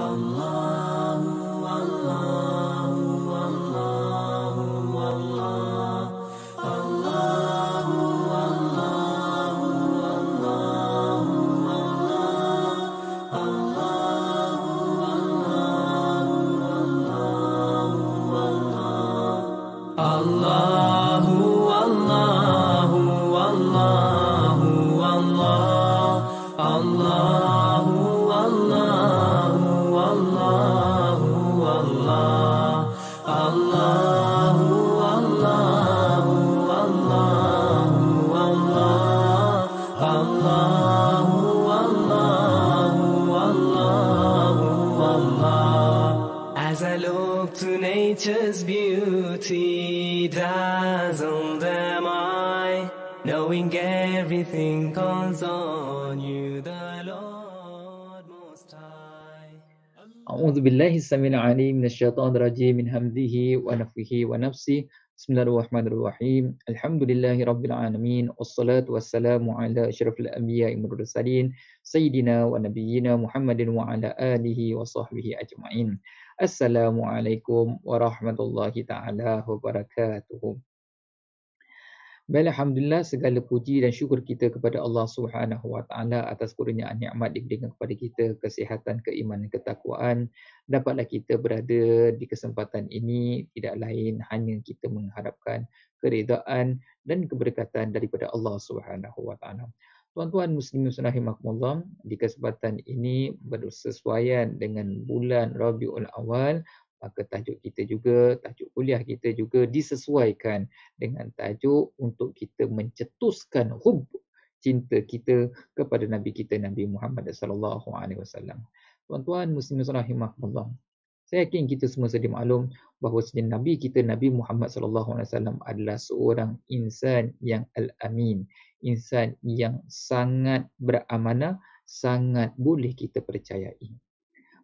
Allahu Allah أعوذ بالله السميع العليم من الشيطان الرجيم من همزه ونفخه ونفسه بسم الله الرحمن الرحيم الحمد لله رب العالمين والصلاة والسلام على أشرف الأنبياء والمرسلين سيدنا ونبينا محمد وعلى آله وصحبه أجمعين السلام عليكم ورحمة الله تعالى وبركاته Baik, Alhamdulillah segala puji dan syukur kita kepada Allah Subhanahu Wa atas kurniaan nikmat diberikan kepada kita kesihatan, keimanan, ketakwaan. Dapatlah kita berada di kesempatan ini tidak lain hanya kita mengharapkan keridaan dan keberkatan daripada Allah Subhanahu Wa Tuan-tuan muslimin muslimat rahimakumullah, di kesempatan ini bersesuaian dengan bulan Rabiul Awal, maka tajuk kita juga, tajuk kuliah kita juga disesuaikan dengan tajuk untuk kita mencetuskan hub cinta kita kepada Nabi kita Nabi Muhammad SAW. Tuan-tuan muslimin rahimahullah. Saya yakin kita semua sedia maklum bahawa sejen Nabi kita Nabi Muhammad SAW adalah seorang insan yang al-amin, insan yang sangat beramanah, sangat boleh kita percayai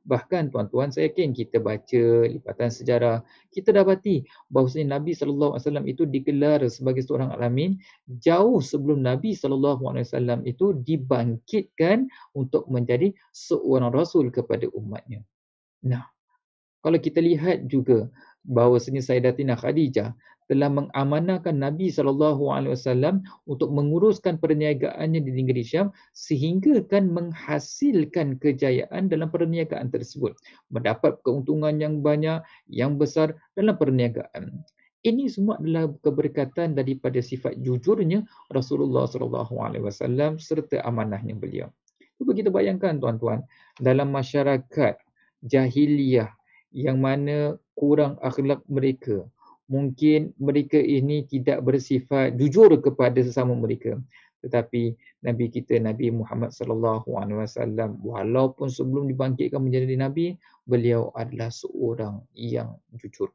bahkan tuan-tuan saya yakin kita baca lipatan sejarah kita dapati bahawasanya Nabi saw itu digelar sebagai seorang alamin jauh sebelum Nabi saw itu dibangkitkan untuk menjadi seorang rasul kepada umatnya. Nah, kalau kita lihat juga bahawasanya Sayyidatina Khadijah telah mengamanahkan Nabi saw untuk menguruskan perniagaannya di negeri Syam sehingga kan menghasilkan kejayaan dalam perniagaan tersebut mendapat keuntungan yang banyak yang besar dalam perniagaan ini semua adalah keberkatan daripada sifat jujurnya Rasulullah saw alaihi wasallam serta amanahnya beliau cuba kita bayangkan tuan-tuan dalam masyarakat jahiliah yang mana kurang akhlak mereka mungkin mereka ini tidak bersifat jujur kepada sesama mereka tetapi nabi kita nabi Muhammad sallallahu alaihi wasallam walaupun sebelum dibangkitkan menjadi nabi beliau adalah seorang yang jujur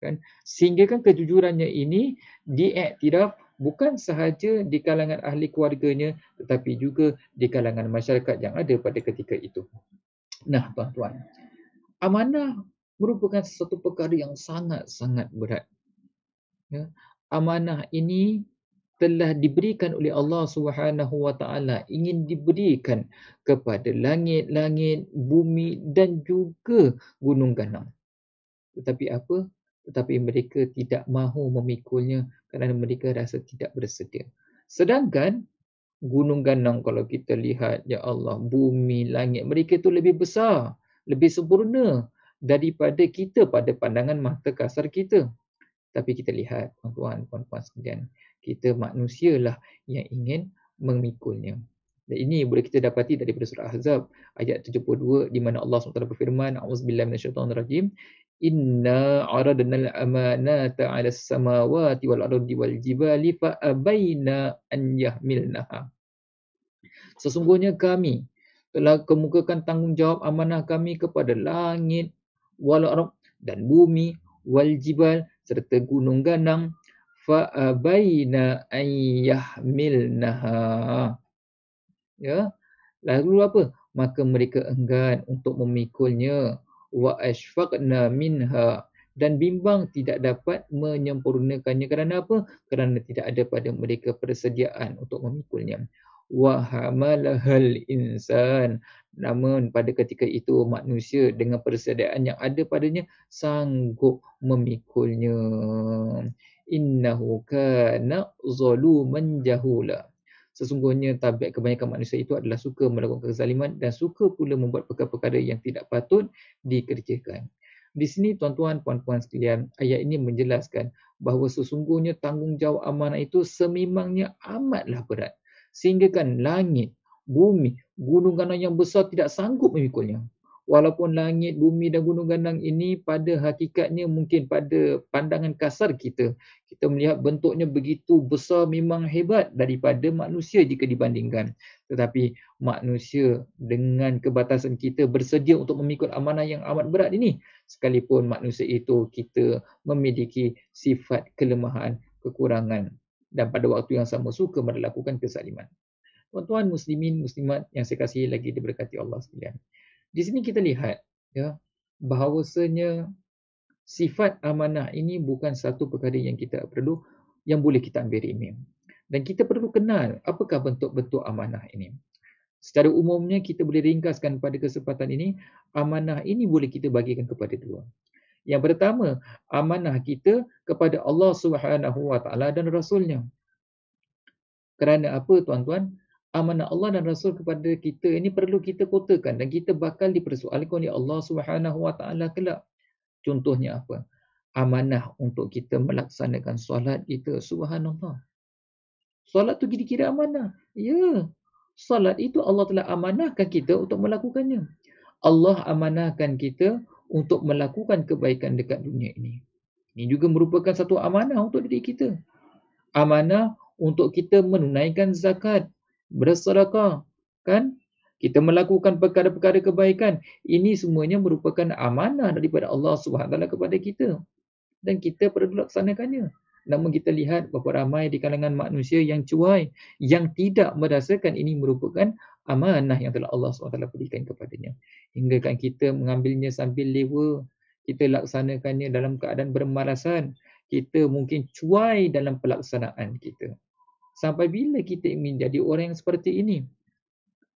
kan sehingga kan kejujurannya ini diiktiraf bukan sahaja di kalangan ahli keluarganya tetapi juga di kalangan masyarakat yang ada pada ketika itu nah tuan-tuan amanah merupakan sesuatu perkara yang sangat-sangat berat. Ya, amanah ini telah diberikan oleh Allah Subhanahu wa taala ingin diberikan kepada langit-langit, bumi dan juga gunung ganang. Tetapi apa? Tetapi mereka tidak mahu memikulnya kerana mereka rasa tidak bersedia. Sedangkan gunung ganang kalau kita lihat ya Allah, bumi, langit mereka itu lebih besar, lebih sempurna daripada kita pada pandangan mata kasar kita. Tapi kita lihat, tuan-tuan, puan-puan sekalian, kita manusialah yang ingin memikulnya. Dan ini boleh kita dapati daripada surah Ahzab ayat 72 di mana Allah SWT berfirman, A'udzubillah minasyaitanirrajim, Inna aradna al-amanata 'ala as-samawati wal-ardi wal-jibali fa an yahmilnaha. Sesungguhnya kami telah kemukakan tanggungjawab amanah kami kepada langit wal arq dan bumi wal jibal serta gunung ganang fa baina ayyahmilnaha ya lalu apa maka mereka enggan untuk memikulnya wa ashfaqna minha dan bimbang tidak dapat menyempurnakannya kerana apa kerana tidak ada pada mereka persediaan untuk memikulnya wa hamalahal insan namun pada ketika itu manusia dengan persediaan yang ada padanya sanggup memikulnya innahu kana zaluman jahula sesungguhnya tabiat kebanyakan manusia itu adalah suka melakukan kezaliman dan suka pula membuat perkara-perkara yang tidak patut dikerjakan di sini tuan-tuan puan-puan sekalian ayat ini menjelaskan bahawa sesungguhnya tanggungjawab amanah itu semimangnya amatlah berat Sehingga kan langit, bumi, gunung ganang yang besar tidak sanggup memikulnya. Walaupun langit, bumi dan gunung ganang ini pada hakikatnya mungkin pada pandangan kasar kita, kita melihat bentuknya begitu besar memang hebat daripada manusia jika dibandingkan. Tetapi manusia dengan kebatasan kita bersedia untuk memikul amanah yang amat berat ini. Sekalipun manusia itu kita memiliki sifat kelemahan, kekurangan dan pada waktu yang sama suka melakukan kesaliman. Tuan-tuan muslimin muslimat yang saya kasihi lagi diberkati Allah sekalian. Di sini kita lihat ya bahawasanya sifat amanah ini bukan satu perkara yang kita perlu yang boleh kita ambil remeh. Dan kita perlu kenal apakah bentuk-bentuk amanah ini. Secara umumnya kita boleh ringkaskan pada kesempatan ini, amanah ini boleh kita bagikan kepada dua. Yang pertama, amanah kita kepada Allah Subhanahu Wa Taala dan Rasulnya. Kerana apa tuan-tuan? Amanah Allah dan Rasul kepada kita ini perlu kita kotakan dan kita bakal dipersoalkan oleh Allah Subhanahu Wa Taala kelak. Contohnya apa? Amanah untuk kita melaksanakan solat kita Subhanallah. Solat tu kira amanah. Ya. salat itu Allah telah amanahkan kita untuk melakukannya. Allah amanahkan kita untuk melakukan kebaikan dekat dunia ini. Ini juga merupakan satu amanah untuk diri kita. Amanah untuk kita menunaikan zakat, bersedekah, kan? Kita melakukan perkara-perkara kebaikan. Ini semuanya merupakan amanah daripada Allah SWT kepada kita. Dan kita perlu laksanakannya. Namun kita lihat beberapa ramai di kalangan manusia yang cuai, yang tidak merasakan ini merupakan amanah yang telah Allah SWT berikan kepadanya. Hingga kan kita mengambilnya sambil lewa, kita laksanakannya dalam keadaan bermalasan, kita mungkin cuai dalam pelaksanaan kita. Sampai bila kita ingin jadi orang yang seperti ini?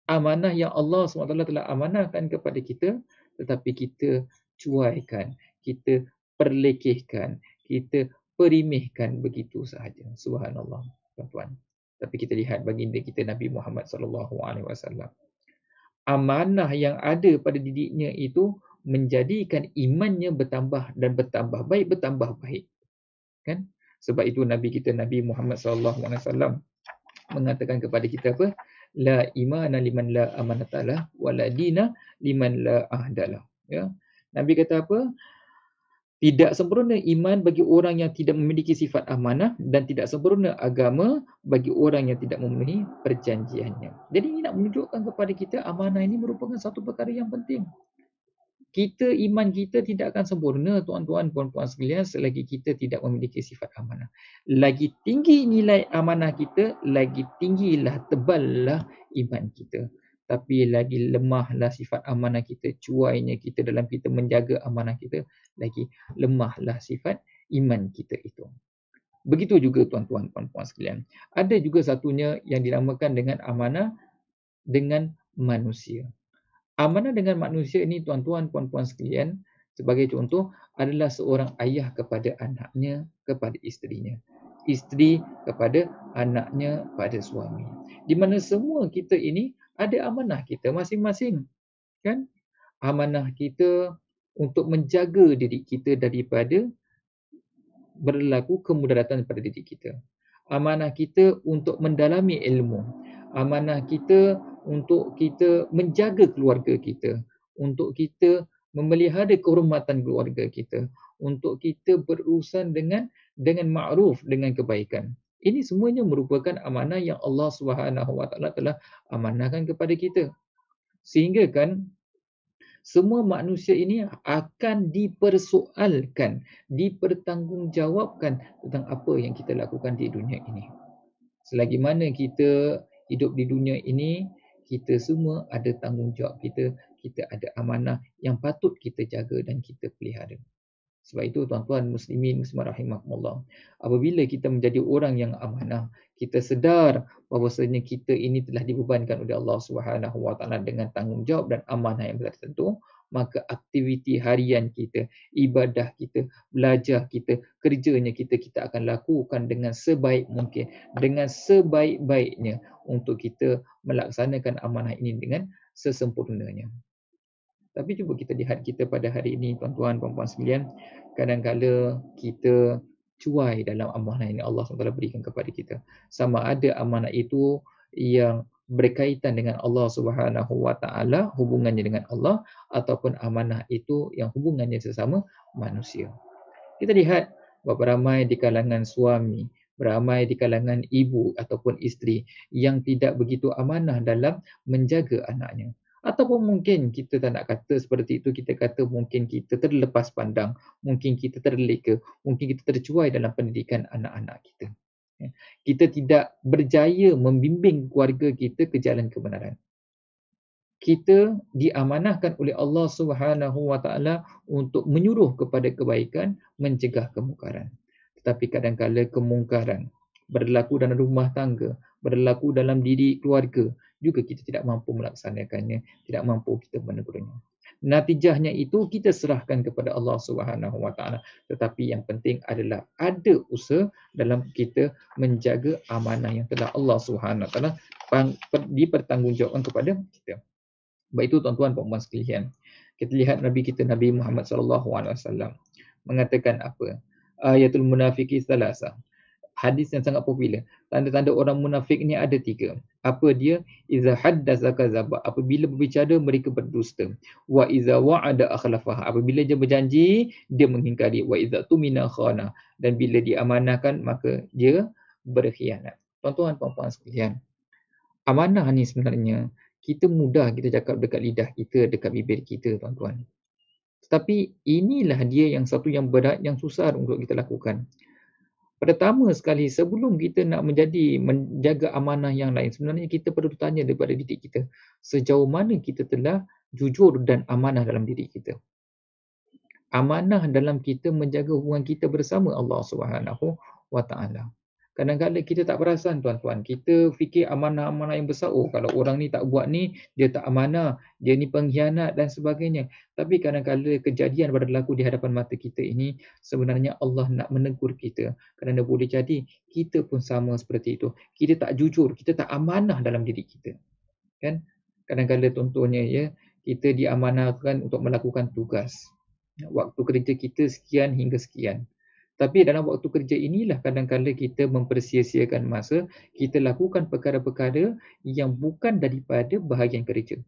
Amanah yang Allah SWT telah amanahkan kepada kita, tetapi kita cuaikan, kita perlekehkan, kita perimihkan begitu sahaja. Subhanallah. Tuan-tuan tapi kita lihat baginda kita Nabi Muhammad sallallahu alaihi wasallam amanah yang ada pada didiknya itu menjadikan imannya bertambah dan bertambah baik bertambah baik kan sebab itu nabi kita nabi Muhammad sallallahu alaihi wasallam mengatakan kepada kita apa la imana liman la amanatalah wala dina liman la ahdalah ya nabi kata apa tidak sempurna iman bagi orang yang tidak memiliki sifat amanah dan tidak sempurna agama bagi orang yang tidak memenuhi perjanjiannya. Jadi ini nak menunjukkan kepada kita amanah ini merupakan satu perkara yang penting. Kita iman kita tidak akan sempurna tuan-tuan puan-puan sekalian selagi kita tidak memiliki sifat amanah. Lagi tinggi nilai amanah kita, lagi tinggilah lah iman kita tapi lagi lemahlah sifat amanah kita cuainya kita dalam kita menjaga amanah kita lagi lemahlah sifat iman kita itu begitu juga tuan-tuan puan-puan sekalian ada juga satunya yang dinamakan dengan amanah dengan manusia amanah dengan manusia ini tuan-tuan puan-puan sekalian sebagai contoh adalah seorang ayah kepada anaknya kepada isterinya isteri kepada anaknya pada suami di mana semua kita ini ada amanah kita masing-masing kan amanah kita untuk menjaga diri kita daripada berlaku kemudaratan pada diri kita amanah kita untuk mendalami ilmu amanah kita untuk kita menjaga keluarga kita untuk kita memelihara kehormatan keluarga kita untuk kita berurusan dengan dengan ma'ruf dengan kebaikan ini semuanya merupakan amanah yang Allah Subhanahu Wa Taala telah amanahkan kepada kita. Sehingga kan semua manusia ini akan dipersoalkan, dipertanggungjawabkan tentang apa yang kita lakukan di dunia ini. Selagi mana kita hidup di dunia ini, kita semua ada tanggungjawab kita, kita ada amanah yang patut kita jaga dan kita pelihara. Sebab itu tuan-tuan muslimin muslimat rahimahumullah. Apabila kita menjadi orang yang amanah, kita sedar bahawasanya kita ini telah dibebankan oleh Allah Subhanahu Wa Taala dengan tanggungjawab dan amanah yang tertentu, maka aktiviti harian kita, ibadah kita, belajar kita, kerjanya kita kita akan lakukan dengan sebaik mungkin, dengan sebaik-baiknya untuk kita melaksanakan amanah ini dengan sesempurnanya. Tapi cuba kita lihat kita pada hari ini tuan-tuan puan-puan sekalian, kala kita cuai dalam amanah yang Allah SWT berikan kepada kita. Sama ada amanah itu yang berkaitan dengan Allah Subhanahu Wa Taala hubungannya dengan Allah ataupun amanah itu yang hubungannya sesama manusia. Kita lihat berapa ramai di kalangan suami, ramai di kalangan ibu ataupun isteri yang tidak begitu amanah dalam menjaga anaknya ataupun mungkin kita tak nak kata seperti itu kita kata mungkin kita terlepas pandang mungkin kita terleka mungkin kita tercuai dalam pendidikan anak-anak kita ya, kita tidak berjaya membimbing keluarga kita ke jalan kebenaran kita diamanahkan oleh Allah Subhanahu wa untuk menyuruh kepada kebaikan mencegah kemungkaran tetapi kadang-kala kemungkaran berlaku dalam rumah tangga, berlaku dalam diri keluarga, juga kita tidak mampu melaksanakannya, tidak mampu kita menegurnya. Natijahnya itu kita serahkan kepada Allah Subhanahu Wa Tetapi yang penting adalah ada usaha dalam kita menjaga amanah yang telah Allah Subhanahu Wa Taala dipertanggungjawabkan kepada kita. Baik itu tuan-tuan dan puan sekalian. Kita lihat Nabi kita Nabi Muhammad sallallahu alaihi wasallam mengatakan apa? Ayatul munafiki salasah hadis yang sangat popular. Tanda-tanda orang munafik ni ada tiga. Apa dia? Iza haddasa kazaba. Apabila berbicara, mereka berdusta. Wa iza wa'ada akhlafah. Apabila dia berjanji, dia mengingkari. Wa iza tumina khana. Dan bila diamanahkan, maka dia berkhianat. Tuan-tuan, puan-puan sekalian. Amanah ni sebenarnya, kita mudah kita cakap dekat lidah kita, dekat bibir kita, tuan-tuan. Tetapi inilah dia yang satu yang berat, yang susah untuk kita lakukan pertama sekali sebelum kita nak menjadi menjaga amanah yang lain sebenarnya kita perlu tanya daripada diri kita sejauh mana kita telah jujur dan amanah dalam diri kita amanah dalam kita menjaga hubungan kita bersama Allah Subhanahu wa taala Kadang-kadang kita tak perasan tuan-tuan. Kita fikir amanah-amanah yang besar. Oh kalau orang ni tak buat ni, dia tak amanah. Dia ni pengkhianat dan sebagainya. Tapi kadang-kadang kejadian pada berlaku di hadapan mata kita ini, sebenarnya Allah nak menegur kita. Kerana boleh jadi kita pun sama seperti itu. Kita tak jujur, kita tak amanah dalam diri kita. Kan? Kadang-kadang contohnya ya, kita diamanahkan untuk melakukan tugas. Waktu kerja kita sekian hingga sekian. Tapi dalam waktu kerja inilah kadang-kadang kita mempersia masa, kita lakukan perkara-perkara yang bukan daripada bahagian kerja.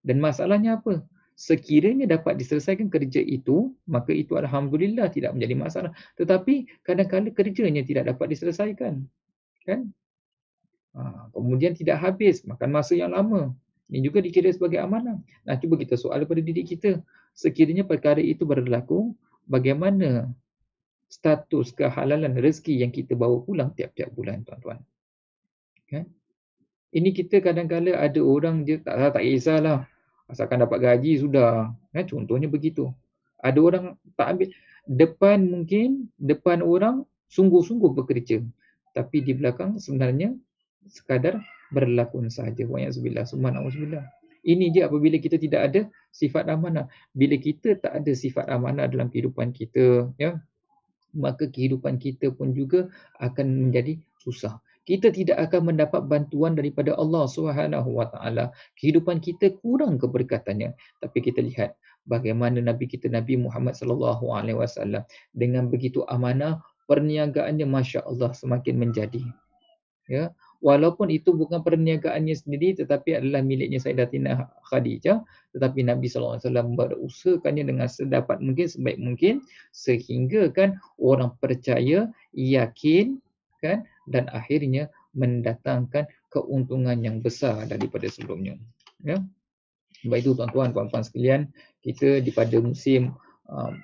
Dan masalahnya apa? Sekiranya dapat diselesaikan kerja itu, maka itu Alhamdulillah tidak menjadi masalah. Tetapi kadang-kadang kerjanya tidak dapat diselesaikan. Kan? Ha, kemudian tidak habis, makan masa yang lama. Ini juga dikira sebagai amanah. Nah, cuba kita soal pada diri kita. Sekiranya perkara itu berlaku, bagaimana status kehalalan rezeki yang kita bawa pulang tiap-tiap bulan tuan-tuan. Kan? Ini kita kadang kadang ada orang dia tak tak kisahlah. Asalkan dapat gaji sudah. Kan? Contohnya begitu. Ada orang tak ambil depan mungkin depan orang sungguh-sungguh bekerja. Tapi di belakang sebenarnya sekadar berlakon saja. Wa yasbillah subhanahu ini je apabila kita tidak ada sifat amanah. Bila kita tak ada sifat amanah dalam kehidupan kita, ya, maka kehidupan kita pun juga akan menjadi susah. Kita tidak akan mendapat bantuan daripada Allah Subhanahu wa Kehidupan kita kurang keberkatannya. Tapi kita lihat bagaimana nabi kita Nabi Muhammad sallallahu alaihi wasallam dengan begitu amanah perniagaannya masya-Allah semakin menjadi. Ya, walaupun itu bukan perniagaannya sendiri tetapi adalah miliknya Sayyidatina Khadijah tetapi Nabi SAW berusahakannya dengan sedapat mungkin sebaik mungkin sehingga kan orang percaya yakin kan dan akhirnya mendatangkan keuntungan yang besar daripada sebelumnya ya baik itu tuan-tuan puan-puan sekalian kita di pada musim um,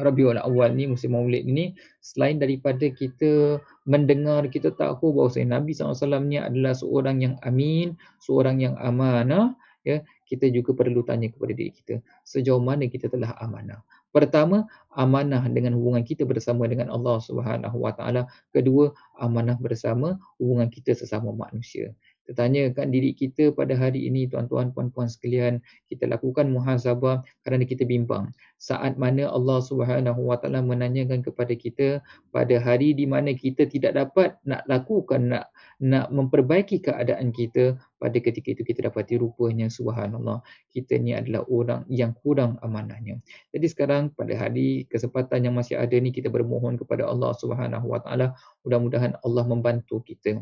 Rabiul Awal ni musim Maulid ni selain daripada kita mendengar kita tahu bahawa Nabi SAW ni adalah seorang yang amin, seorang yang amanah, ya, kita juga perlu tanya kepada diri kita sejauh mana kita telah amanah. Pertama, amanah dengan hubungan kita bersama dengan Allah Subhanahu Wa Taala. Kedua, amanah bersama hubungan kita sesama manusia tertanyakan diri kita pada hari ini tuan-tuan puan-puan sekalian kita lakukan muhasabah kerana kita bimbang saat mana Allah Subhanahu Wa Taala menanyakan kepada kita pada hari di mana kita tidak dapat nak lakukan nak nak memperbaiki keadaan kita pada ketika itu kita dapati rupanya subhanallah kita ni adalah orang yang kurang amanahnya jadi sekarang pada hari kesempatan yang masih ada ni kita bermohon kepada Allah Subhanahu Wa Taala mudah-mudahan Allah membantu kita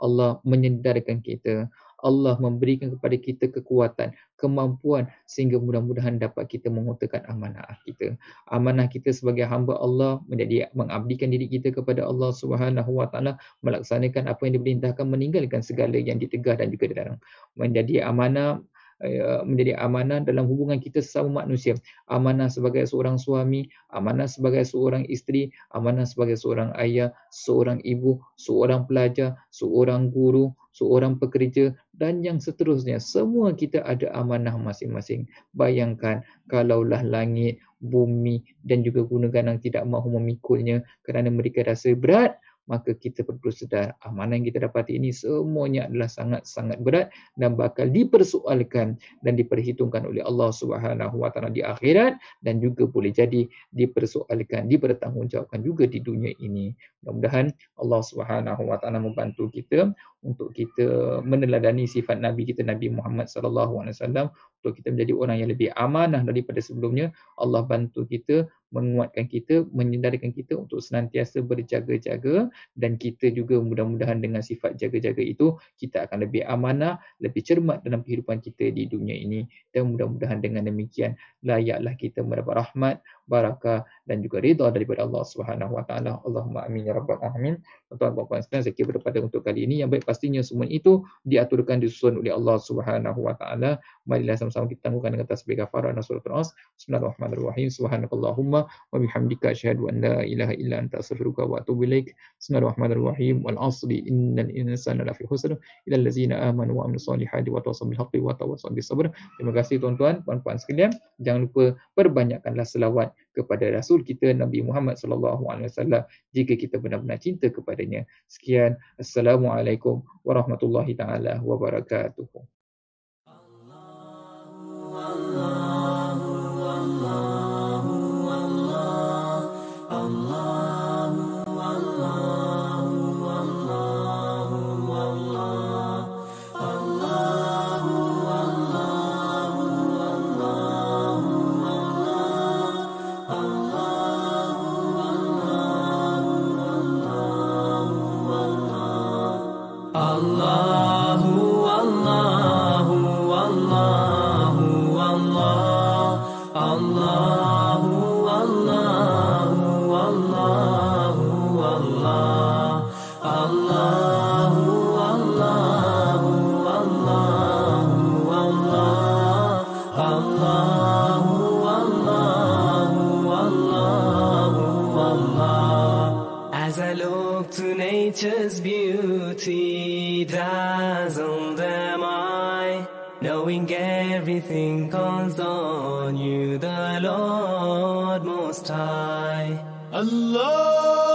Allah menyedarkan kita. Allah memberikan kepada kita kekuatan, kemampuan sehingga mudah-mudahan dapat kita mengutakan amanah kita. Amanah kita sebagai hamba Allah menjadi mengabdikan diri kita kepada Allah Subhanahu Wa Taala, melaksanakan apa yang diperintahkan, meninggalkan segala yang ditegah dan juga dilarang. Menjadi amanah Eh, menjadi amanah dalam hubungan kita sesama manusia. Amanah sebagai seorang suami, amanah sebagai seorang isteri, amanah sebagai seorang ayah, seorang ibu, seorang pelajar, seorang guru, seorang pekerja dan yang seterusnya. Semua kita ada amanah masing-masing. Bayangkan kalaulah langit, bumi dan juga guna-guna ganang tidak mahu memikulnya kerana mereka rasa berat, maka kita perlu sedar amanah yang kita dapat ini semuanya adalah sangat-sangat berat dan bakal dipersoalkan dan diperhitungkan oleh Allah Subhanahu wa di akhirat dan juga boleh jadi dipersoalkan dipertanggungjawabkan juga di dunia ini. Mudah-mudahan Allah Subhanahu wa membantu kita untuk kita meneladani sifat nabi kita Nabi Muhammad sallallahu alaihi wasallam untuk kita menjadi orang yang lebih amanah daripada sebelumnya. Allah bantu kita menguatkan kita, menyedarkan kita untuk senantiasa berjaga-jaga dan kita juga mudah-mudahan dengan sifat jaga-jaga itu kita akan lebih amanah, lebih cermat dalam kehidupan kita di dunia ini dan mudah-mudahan dengan demikian layaklah kita mendapat rahmat barakah dan juga ridha daripada Allah Subhanahu wa taala. Allahumma amin ya rabbal alamin. Tuan-tuan dan puan-puan saya kira pada untuk kali ini yang baik pastinya semua itu diaturkan disusun oleh Allah Subhanahu wa taala. Marilah sama-sama kita tangguhkan dengan tasbih kafarah dan surah al-as. Bismillahirrahmanirrahim. Subhanakallahumma wa bihamdika asyhadu an la ilaha illa anta astaghfiruka wa atubu ilaik. Bismillahirrahmanirrahim. Wal 'asri innal insana lafi khusr illa allazina amanu wa amilus solihati wa tawassaw bil haqqi wa tawassaw bis sabr. Terima kasih tuan-tuan, puan-puan sekalian. Jangan lupa perbanyakkanlah selawat kepada rasul kita Nabi Muhammad sallallahu alaihi wasallam jika kita benar-benar cinta kepadanya sekian assalamualaikum warahmatullahi taala wabarakatuh Allah knowing everything calls on you, the Lord Most High. Allah.